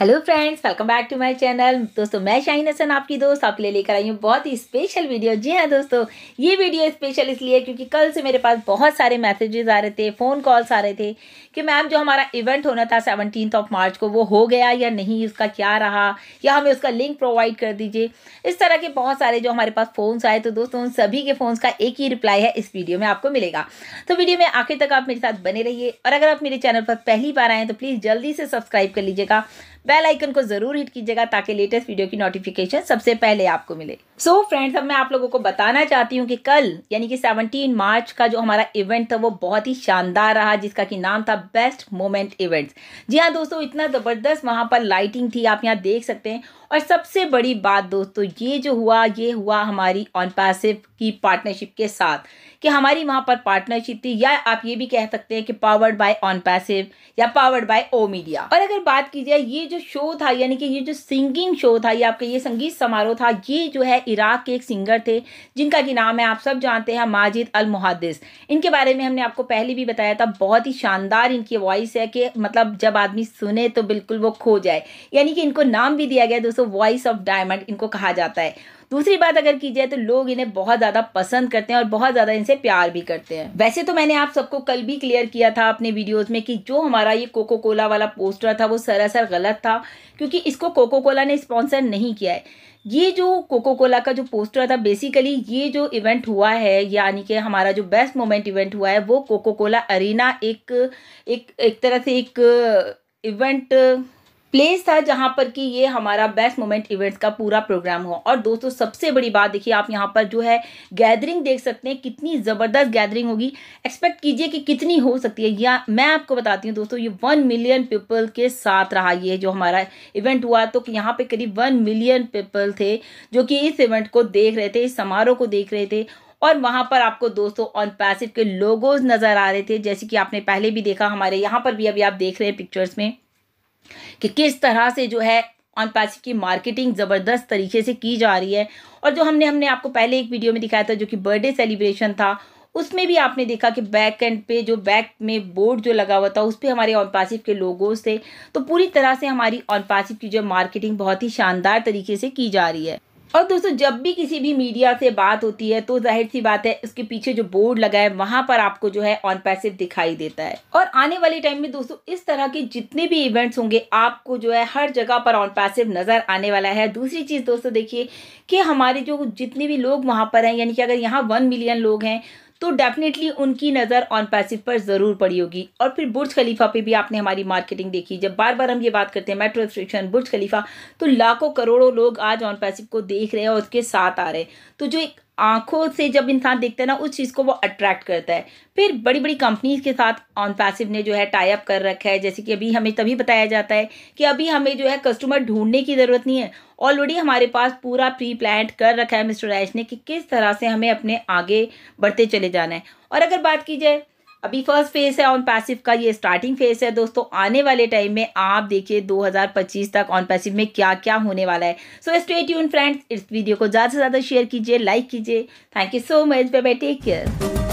hello friends welcome back to my channel दोस्तों मैं शाहीन हसन आपकी दोस्त आपके लिए लेकर आई हूँ बहुत ही स्पेशल वीडियो जी हाँ दोस्तों ये वीडियो स्पेशल इसलिए क्योंकि कल से मेरे पास बहुत सारे मैसेजेस आ रहे थे फ़ोन कॉल्स आ रहे थे कि मैम जो हमारा इवेंट होना था सेवनटीन ऑफ मार्च को वो हो गया या नहीं उसका क्या रहा या हमें उसका लिंक प्रोवाइड कर दीजिए इस तरह के बहुत सारे जो हमारे पास फ़ोन्स आए तो दोस्तों उन सभी के फ़ोन्स का एक ही रिप्लाई है इस वीडियो में आपको मिलेगा तो वीडियो में आखिर तक आप मेरे साथ बने रहिए और अगर आप मेरे चैनल पर पहली बार आएँ तो प्लीज़ जल्दी से सब्सक्राइब कर लीजिएगा बेल आइकन को ज़रूर हिट कीजिएगा ताकि लेटेस्ट वीडियो की नोटिफिकेशन सबसे पहले आपको मिले सो so, फ्रेंड्स अब मैं आप लोगों को बताना चाहती हूँ कि कल यानी कि 17 मार्च का जो हमारा इवेंट था वो बहुत ही शानदार रहा जिसका कि नाम था बेस्ट मोमेंट इवेंट्स जी हाँ दोस्तों इतना ज़बरदस्त वहाँ पर लाइटिंग थी आप यहाँ देख सकते हैं और सबसे बड़ी बात दोस्तों ये जो हुआ ये हुआ हमारी ऑन पैसिव की पार्टनरशिप के साथ कि हमारी वहाँ पर पार्टनरशिप थी या आप ये भी कह सकते हैं कि पावर्ड बाय ऑन पैसिव या पावर्ड बाय ओ मीडिया और अगर बात की जाए ये जो शो था यानी कि ये जो सिंगिंग शो था या आपका ये संगीत समारोह था ये जो है इराक के एक सिंगर थे जिनका कि नाम है आप सब जानते हैं माजिद अल मुहदस इनके बारे में हमने आपको पहले भी बताया था बहुत ही शानदार इनकी वॉइस है कि मतलब जब आदमी सुने तो बिल्कुल वो खो जाए यानी कि इनको नाम भी दिया गया दोस्तों वॉइस ऑफ डायमंड इनको कहा जाता है दूसरी बात अगर की जाए तो लोग इन्हें बहुत ज़्यादा पसंद करते हैं और बहुत ज़्यादा इनसे प्यार भी करते हैं वैसे तो मैंने आप सबको कल भी क्लियर किया था अपने वीडियोज़ में कि जो हमारा ये कोको कोला वाला पोस्टर था वो सरासर गलत था क्योंकि इसको कोको कोला ने स्पॉन्सर नहीं किया है ये जो कोको कोला का जो पोस्टर था बेसिकली ये जो इवेंट हुआ है यानी कि हमारा जो बेस्ट मोमेंट इवेंट हुआ है वो कोको कोला अरीना एक एक एक तरह से एक इवेंट प्लेस था जहाँ पर कि ये हमारा बेस्ट मोमेंट इवेंट्स का पूरा प्रोग्राम हुआ और दोस्तों सबसे बड़ी बात देखिए आप यहाँ पर जो है गैदरिंग देख सकते हैं कितनी ज़बरदस्त गैदरिंग होगी एक्सपेक्ट कीजिए कि कितनी हो सकती है या मैं आपको बताती हूँ दोस्तों ये वन मिलियन पीपल के साथ रहा ये जो हमारा इवेंट हुआ तो यहाँ पर करीब वन मिलियन पीपल थे जो कि इस इवेंट को देख रहे थे इस समारोह को देख रहे थे और वहाँ पर आपको दोस्तों ऑन पैसिव के लोगोज नज़र आ रहे थे जैसे कि आपने पहले भी देखा हमारे यहाँ पर भी अभी आप देख रहे हैं पिक्चर्स में कि किस तरह से जो है ऑन पैसिव की मार्केटिंग ज़बरदस्त तरीके से की जा रही है और जो हमने हमने आपको पहले एक वीडियो में दिखाया था जो कि बर्थडे सेलिब्रेशन था उसमें भी आपने देखा कि बैक एंड पे जो बैक में बोर्ड जो लगा हुआ था उस पर हमारे ऑन पैसिव के लोगों से तो पूरी तरह से हमारी ऑन पैसिव की जो मार्केटिंग बहुत ही शानदार तरीके से की जा रही है और दोस्तों जब भी किसी भी मीडिया से बात होती है तो जाहिर सी बात है उसके पीछे जो बोर्ड लगा है वहां पर आपको जो है ऑन पैसिव दिखाई देता है और आने वाले टाइम में दोस्तों इस तरह के जितने भी इवेंट्स होंगे आपको जो है हर जगह पर ऑन पैसिव नजर आने वाला है दूसरी चीज दोस्तों देखिए कि हमारे जो जितने भी लोग वहां पर हैं यानी कि अगर यहाँ वन मिलियन लोग हैं तो डेफिनेटली उनकी नज़र ऑन पैसिव पर ज़रूर पड़ी होगी और फिर बुर्ज खलीफा पे भी आपने हमारी मार्केटिंग देखी जब बार बार हम ये बात करते हैं मेट्रो स्टेशन बुर्ज खलीफा तो लाखों करोड़ों लोग आज ऑन पैसिव को देख रहे हैं और उसके साथ आ रहे हैं तो जो एक आंखों से जब इंसान देखता है ना उस चीज़ को वो अट्रैक्ट करता है फिर बड़ी बड़ी कंपनीज के साथ ऑन पैसिव ने जो है टाई अप कर रखा है जैसे कि अभी हमें तभी बताया जाता है कि अभी हमें जो है कस्टमर ढूंढने की ज़रूरत नहीं है ऑलरेडी हमारे पास पूरा प्री प्लान्ड कर रखा है मिस्टर रैश ने कि किस तरह से हमें अपने आगे बढ़ते चले जाना है और अगर बात की जाए अभी फर्स्ट फेज है ऑन पैसिव का ये स्टार्टिंग फेज है दोस्तों आने वाले टाइम में आप देखिए 2025 तक ऑन पैसिव में क्या क्या होने वाला है सो स्टेट यून फ्रेंड्स इस वीडियो को ज़्यादा से ज़्यादा शेयर कीजिए लाइक कीजिए thank you so much bye bye take care